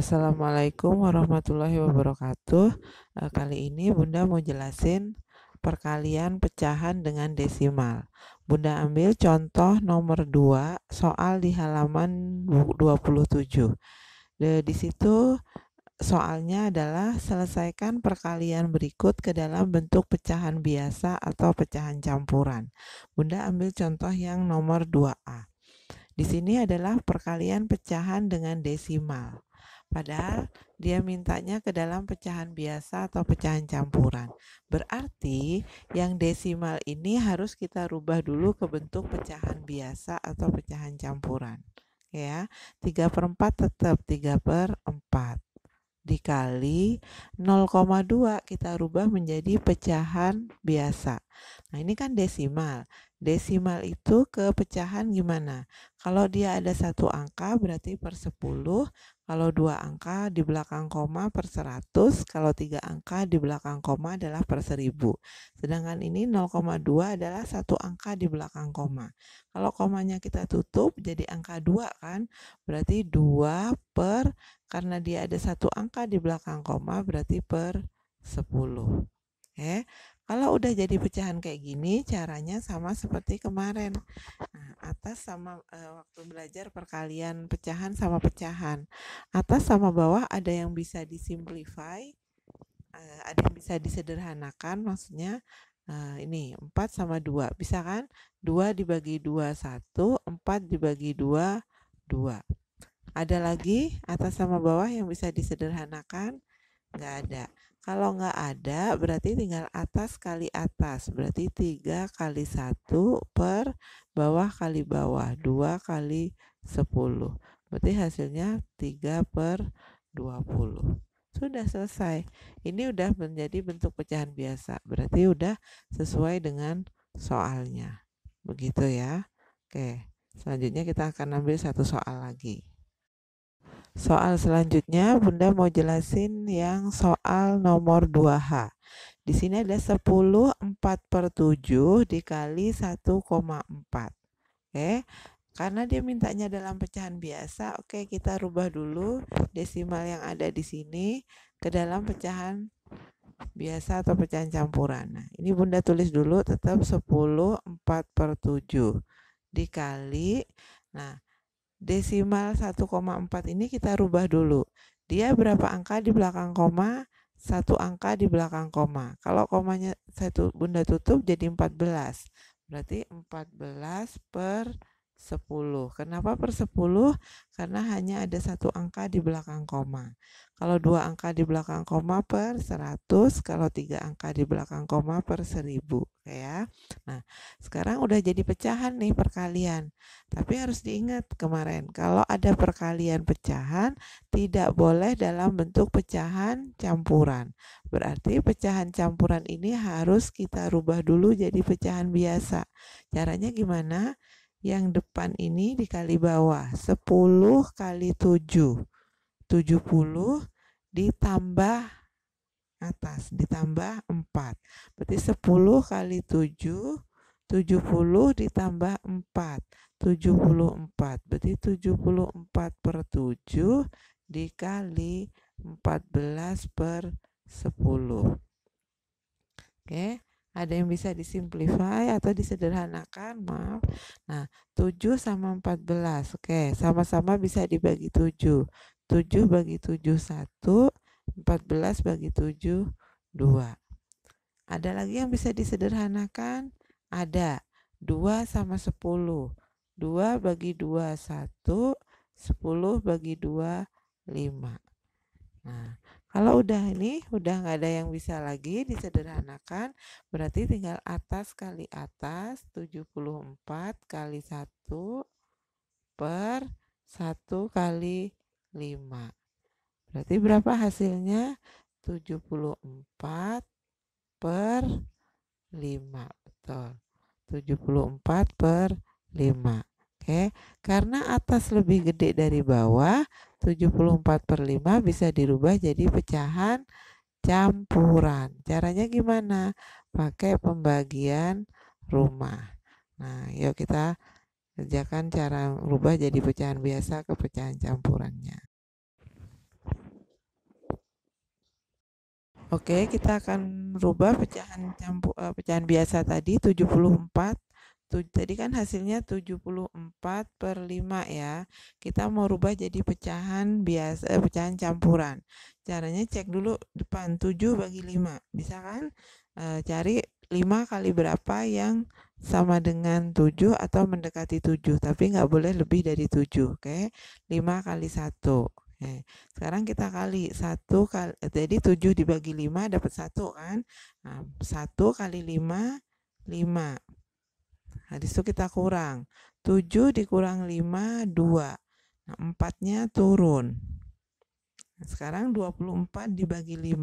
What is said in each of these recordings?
Assalamualaikum warahmatullahi wabarakatuh. Eh, kali ini Bunda mau jelasin perkalian pecahan dengan desimal. Bunda ambil contoh nomor 2 soal di halaman 27. Di situ soalnya adalah selesaikan perkalian berikut ke dalam bentuk pecahan biasa atau pecahan campuran. Bunda ambil contoh yang nomor 2A. Di sini adalah perkalian pecahan dengan desimal. Padahal dia mintanya ke dalam pecahan biasa atau pecahan campuran. Berarti yang desimal ini harus kita rubah dulu ke bentuk pecahan biasa atau pecahan campuran. Ya, 3 per 4 tetap 3 per 4 dikali 0,2 kita rubah menjadi pecahan biasa. Nah, ini kan desimal desimal itu ke pecahan gimana? Kalau dia ada satu angka berarti per 10, kalau dua angka di belakang koma per 100, kalau tiga angka di belakang koma adalah per 1000. Sedangkan ini 0,2 adalah satu angka di belakang koma. Kalau komanya kita tutup jadi angka 2 kan, berarti 2 per, karena dia ada satu angka di belakang koma berarti per 10. Oke, okay. Kalau udah jadi pecahan kayak gini, caranya sama seperti kemarin. Nah, atas sama e, waktu belajar perkalian pecahan sama pecahan. Atas sama bawah ada yang bisa disimplify, e, ada yang bisa disederhanakan maksudnya e, ini 4 sama 2. Bisa kan? 2 dibagi 2, 1. 4 dibagi 2, 2. Ada lagi atas sama bawah yang bisa disederhanakan? Nggak ada. Kalau nggak ada, berarti tinggal atas kali atas. Berarti 3 kali 1 per bawah kali bawah. 2 kali 10. Berarti hasilnya 3 per 20. Sudah selesai. Ini udah menjadi bentuk pecahan biasa. Berarti udah sesuai dengan soalnya. Begitu ya. Oke, selanjutnya kita akan ambil satu soal lagi. Soal selanjutnya Bunda mau jelasin yang soal nomor 2H. Di sini ada 10 4 per 7 dikali 1,4. Oke, karena dia mintanya dalam pecahan biasa, oke kita rubah dulu desimal yang ada di sini ke dalam pecahan biasa atau pecahan campuran. Nah, ini Bunda tulis dulu tetap 10 4 per 7 dikali. Nah, desimal 1,4 ini kita rubah dulu. Dia berapa angka di belakang koma? Satu angka di belakang koma. Kalau komanya satu bunda tutup jadi 14. Berarti 14 per 10. Kenapa per 10? Karena hanya ada satu angka di belakang koma. Kalau dua angka di belakang koma per 100, kalau tiga angka di belakang koma per 1000, ya. Nah, sekarang udah jadi pecahan nih perkalian. Tapi harus diingat kemarin, kalau ada perkalian pecahan tidak boleh dalam bentuk pecahan campuran. Berarti pecahan campuran ini harus kita rubah dulu jadi pecahan biasa. Caranya gimana? yang depan ini dikali bawah 10 kali 7 70 ditambah atas ditambah 4 berarti 10 kali 7 70 ditambah 4 74 berarti 74 per 7 dikali 14 per 10 oke okay ada yang bisa disimplify atau disederhanakan maaf nah 7 sama 14 oke sama-sama bisa dibagi 7 7 bagi 7 1 14 bagi 7 2 ada lagi yang bisa disederhanakan ada 2 sama 10 2 bagi 2 1 10 bagi 2 5 nah kalau udah ini, udah nggak ada yang bisa lagi disederhanakan, berarti tinggal atas kali atas 74 kali 1 per 1 kali 5. Berarti berapa hasilnya? 74 per 5. Betul. 74 per 5. Oke, karena atas lebih gede dari bawah, 74 per 5 bisa dirubah jadi pecahan campuran. Caranya gimana? Pakai pembagian rumah. Nah, yuk kita kerjakan cara rubah jadi pecahan biasa ke pecahan campurannya. Oke, kita akan rubah pecahan campur eh, pecahan biasa tadi 74 Gitu. tadi kan hasilnya 74 per 5 ya. Kita mau rubah jadi pecahan biasa, eh, pecahan campuran. Caranya cek dulu depan 7 bagi 5. Bisa kan? E, cari 5 kali berapa yang sama dengan 7 atau mendekati 7. Tapi nggak boleh lebih dari 7. Oke? 5 kali 1. Nah, sekarang kita kali satu kali eh, jadi 7 dibagi 5 dapat satu kan. Nah, 1 kali 5 5 Nah, di situ kita kurang. 7 dikurang 5, 2. Nah, 4-nya turun. Nah, sekarang 24 dibagi 5.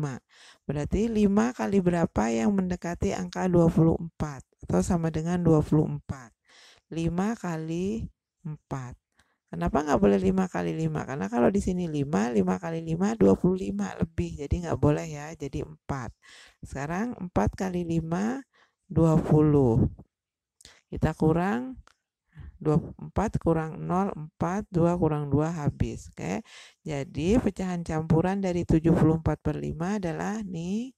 Berarti 5 kali berapa yang mendekati angka 24? Atau sama dengan 24. 5 kali 4. Kenapa nggak boleh 5 kali 5? Karena kalau di sini 5, 5 kali 5, 25 lebih. Jadi nggak boleh ya, jadi 4. Sekarang 4 kali 5, 20. Kita kurang 24 kurang 0, 4, 2 kurang 2 habis. Oke. Jadi pecahan campuran dari 74 per 5 adalah nih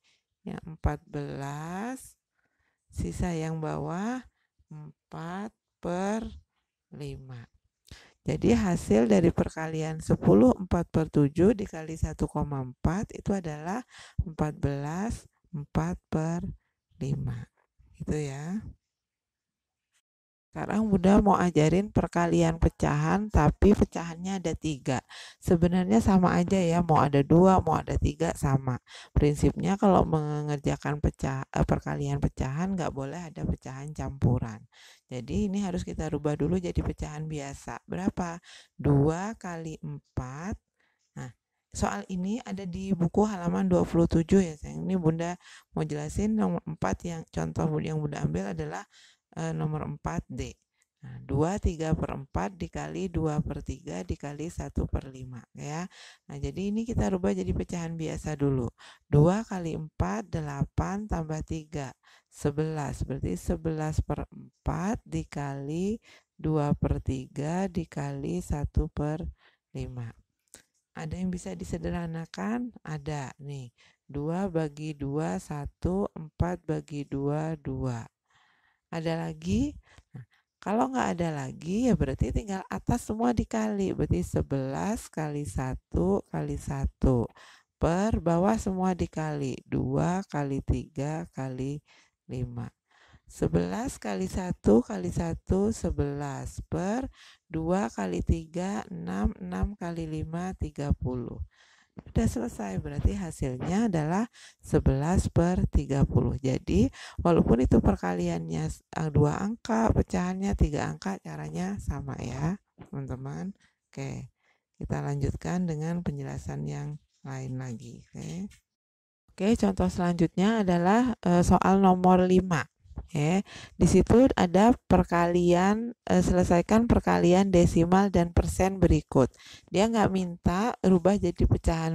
yang 14 sisa yang bawah 4 per 5. Jadi hasil dari perkalian 10 4 per 7 dikali 1,4 itu adalah 14 4 per 5. Gitu ya. Sekarang Bunda mau ajarin perkalian pecahan, tapi pecahannya ada tiga. Sebenarnya sama aja ya, mau ada dua, mau ada tiga, sama. Prinsipnya kalau mengerjakan pecah, eh, perkalian pecahan, nggak boleh ada pecahan campuran. Jadi ini harus kita rubah dulu jadi pecahan biasa. Berapa? 2 kali 4. Nah, soal ini ada di buku halaman 27 ya sayang. Ini Bunda mau jelasin nomor 4 yang contoh yang Bunda ambil adalah e, nomor 4D. Nah, 2 3 per 4 dikali 2 per 3 dikali 1 per 5 ya. Nah jadi ini kita rubah jadi pecahan biasa dulu. 2 kali 4 8 tambah 3 11 berarti 11 per 4 dikali 2 per 3 dikali 1 per 5. Ada yang bisa disederhanakan? Ada nih. 2 bagi 2 1 4 bagi 2 2 ada lagi? Nah, kalau nggak ada lagi ya berarti tinggal atas semua dikali. Berarti 11 kali 1 kali 1 per bawah semua dikali. 2 kali 3 kali 5. 11 kali 1 kali 1 11 per 2 kali 3 6 6 kali 5 30. Sudah selesai, berarti hasilnya adalah 11 per 30. Jadi, walaupun itu perkaliannya eh, dua angka, pecahannya tiga angka, caranya sama ya, teman-teman. Oke, kita lanjutkan dengan penjelasan yang lain lagi. Oke, Oke contoh selanjutnya adalah eh, soal nomor 5 ya. Di situ ada perkalian, eh, selesaikan perkalian desimal dan persen berikut. Dia nggak minta rubah jadi pecahan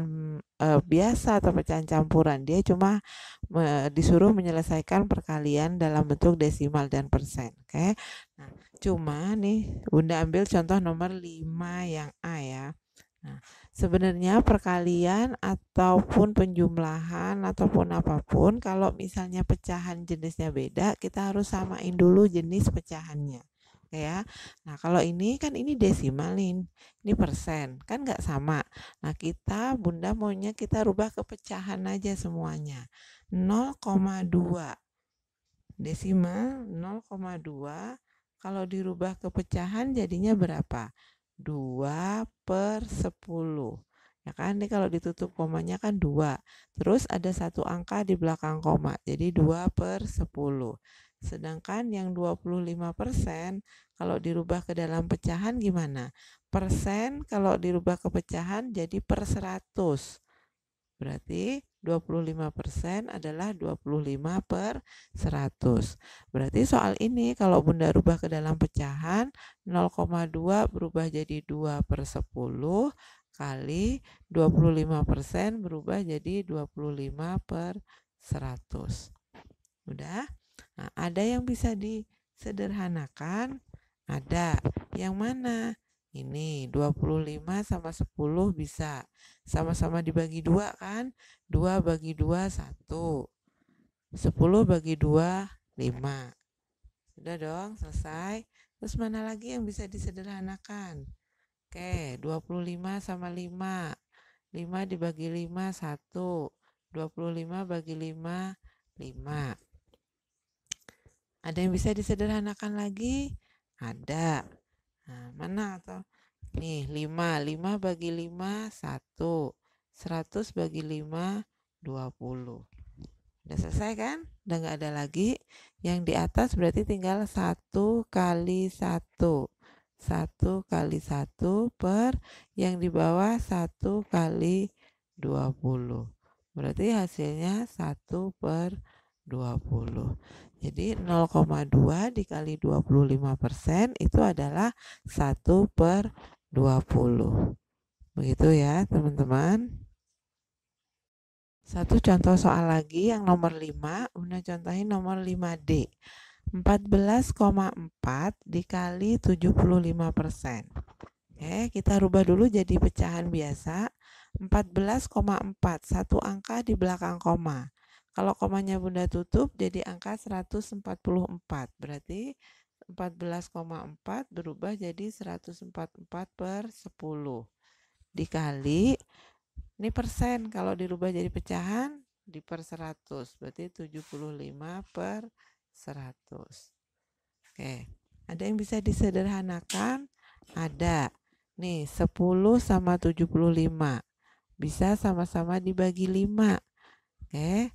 e, biasa atau pecahan campuran. Dia cuma e, disuruh menyelesaikan perkalian dalam bentuk desimal dan persen, oke. Okay? Nah, cuma nih Bunda ambil contoh nomor 5 yang A ya. Nah, sebenarnya perkalian ataupun penjumlahan ataupun apapun kalau misalnya pecahan jenisnya beda, kita harus samain dulu jenis pecahannya ya. Nah, kalau ini kan ini desimalin, Ini persen, kan nggak sama. Nah, kita Bunda maunya kita rubah ke pecahan aja semuanya. 0,2 desimal 0,2 kalau dirubah ke pecahan jadinya berapa? 2 per 10 ya kan ini kalau ditutup komanya kan 2 terus ada satu angka di belakang koma jadi 2 per 10 Sedangkan yang 25% kalau dirubah ke dalam pecahan gimana? Persen kalau dirubah ke pecahan jadi per 100. Berarti 25% adalah 25 per 100. Berarti soal ini kalau Bunda rubah ke dalam pecahan 0,2 berubah jadi 2 per 10 kali 25% berubah jadi 25 per 100. Udah? Nah, ada yang bisa disederhanakan, ada. Yang mana? Ini 25 sama 10 bisa. Sama-sama dibagi 2 kan? 2 bagi 2 1. 10 bagi 2 5. Sudah dong, selesai. Terus mana lagi yang bisa disederhanakan? Oke, 25 sama 5. 5 dibagi 5 1. 25 bagi 5 5. Ada yang bisa disederhanakan lagi? Ada. Nah, mana atau nih 5, 5 bagi 5 1. 100 bagi 5 20. Udah selesai kan? Udah nggak ada lagi. Yang di atas berarti tinggal 1 kali 1. 1 kali 1 per yang di bawah 1 kali 20. Berarti hasilnya 1 per 20. Jadi 0,2 dikali 25 persen itu adalah 1 per 20. Begitu ya teman-teman. Satu contoh soal lagi yang nomor 5, Bunda contohin nomor 5D. 14,4 dikali 75 persen. Oke, kita rubah dulu jadi pecahan biasa. 14,4, satu angka di belakang koma. Kalau komanya Bunda tutup jadi angka 144. Berarti 14,4 berubah jadi 144 per 10. Dikali, ini persen kalau dirubah jadi pecahan di per 100. Berarti 75 per 100. Oke, ada yang bisa disederhanakan? Ada. Nih, 10 sama 75. Bisa sama-sama dibagi 5. Oke.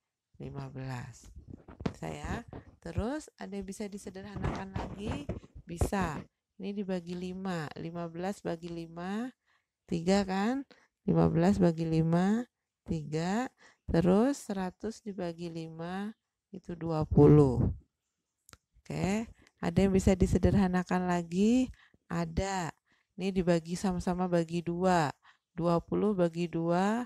15 bisa ya terus ada yang bisa disederhanakan lagi bisa ini dibagi 5 15 bagi 5 3 kan 15 bagi 5 3 terus 100 dibagi 5 itu 20 oke ada yang bisa disederhanakan lagi ada ini dibagi sama-sama bagi 2 20 bagi 2 10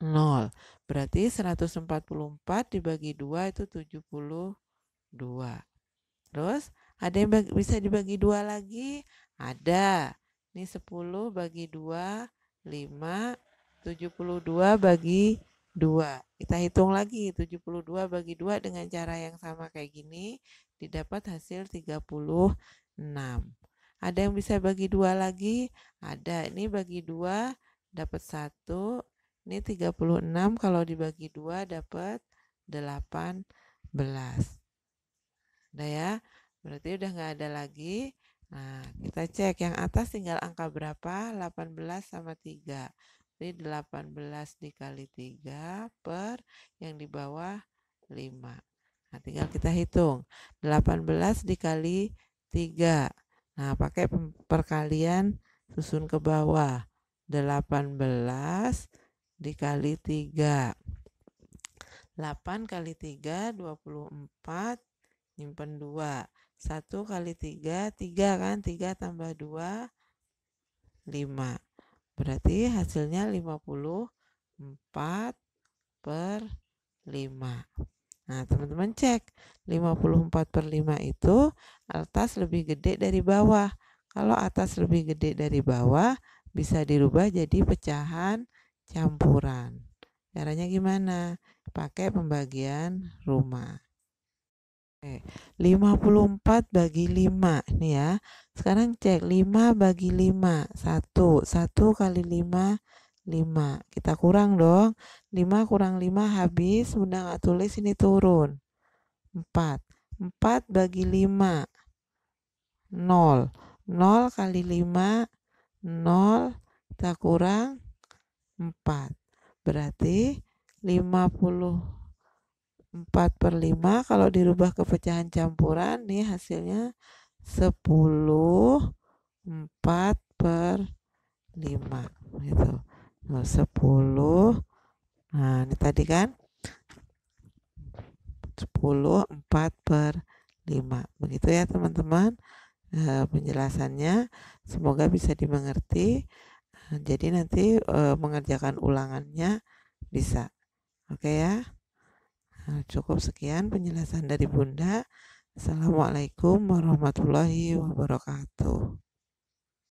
0. Berarti 144 dibagi 2 itu 72. Terus ada yang bagi, bisa dibagi 2 lagi? Ada. Ini 10 bagi 2, 5, 72 bagi 2. Kita hitung lagi 72 bagi 2 dengan cara yang sama kayak gini didapat hasil 36. Ada yang bisa bagi 2 lagi? Ada. Ini bagi 2 dapat 1. Ini 36 kalau dibagi 2 dapat 18. Udah ya, berarti udah nggak ada lagi. Nah, kita cek yang atas tinggal angka berapa? 18 sama 3. Jadi 18 dikali 3 per yang di bawah 5. Nah, tinggal kita hitung. 18 dikali 3. Nah, pakai perkalian susun ke bawah. 18 dikali 3. 8 kali 3 24 nyimpen 2. 1 kali 3 3 kan 3 tambah 2 5. Berarti hasilnya 54 per 5. Nah, teman-teman cek 54 per 5 itu atas lebih gede dari bawah. Kalau atas lebih gede dari bawah bisa dirubah jadi pecahan campuran. Caranya gimana? Pakai pembagian rumah. Oke, 54 bagi 5 nih ya. Sekarang cek 5 bagi 5. 1, 1 kali 5 5. Kita kurang dong. 5 kurang 5 habis, Bunda nggak tulis ini turun. 4. 4 bagi 5 0. 0 kali 5 0 kita kurang 4. Berarti 54 per 5 kalau dirubah ke pecahan campuran nih hasilnya 10 4 per 5 gitu. 10 nah, nah, ini tadi kan 10 4 per 5. Begitu ya teman-teman eh, penjelasannya. Semoga bisa dimengerti jadi nanti e, mengerjakan ulangannya bisa oke okay ya nah, cukup sekian penjelasan dari bunda assalamualaikum warahmatullahi wabarakatuh